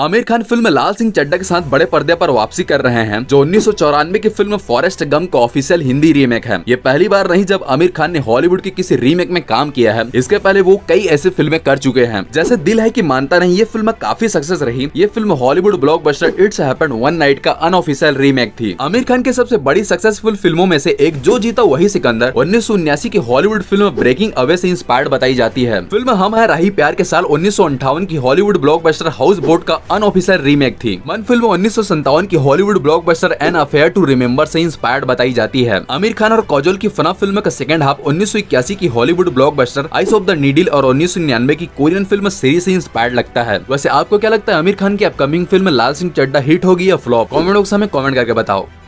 Aamir Khan film Lal Singh Chaddha के साथ बड़े पर्दे पर वापसी कर रहे हैं जो उन्नीस की फिल्म फॉरेस्ट गम का ऑफिशियल हिंदी रीमेक है ये पहली बार नहीं जब आमिर खान ने हॉलीवुड के किसी रीमेक में काम किया है इसके पहले वो कई ऐसी फिल्में कर चुके हैं जैसे दिल है की मानता नहीं ये फिल्म काफी सक्सेस रही ये film Hollywood blockbuster it's one night का अनऑफिशियल रीमेक थी आमिर खान के सबसे बड़ी सक्सेसफुल फिल्मों में से एक जो जीता वही सिकंदर उन्नीस की हॉलीवुड फिल्म ब्रेकिंग अवे से इंस्पायर्ड बताई जाती है फिल्म हम है राही प्यार के साल उन्नीस की हॉलीवुड ब्लॉकबस्टर हाउस बोट का अनऑफिशियल रीमेक थी मन फिल्म उन्नीस की Hollywood blockbuster an affair to remember से इंस्पायर्ड बताई जाती है आमिर खान और कौजल की फना फिल्म का सेकंड हाफ उन्नीस की Hollywood blockbuster eye of the needle और उन्नीस की कोरियन फिल्म सीरीज से इंस्पायर्ड लगता है वैसे आपको क्या लगता है आमिर खान की upcoming film Lal Singh Chaddha hit होगी या फ्लॉप कॉमेंट बॉक्स हमें कॉमेंट करके बताओ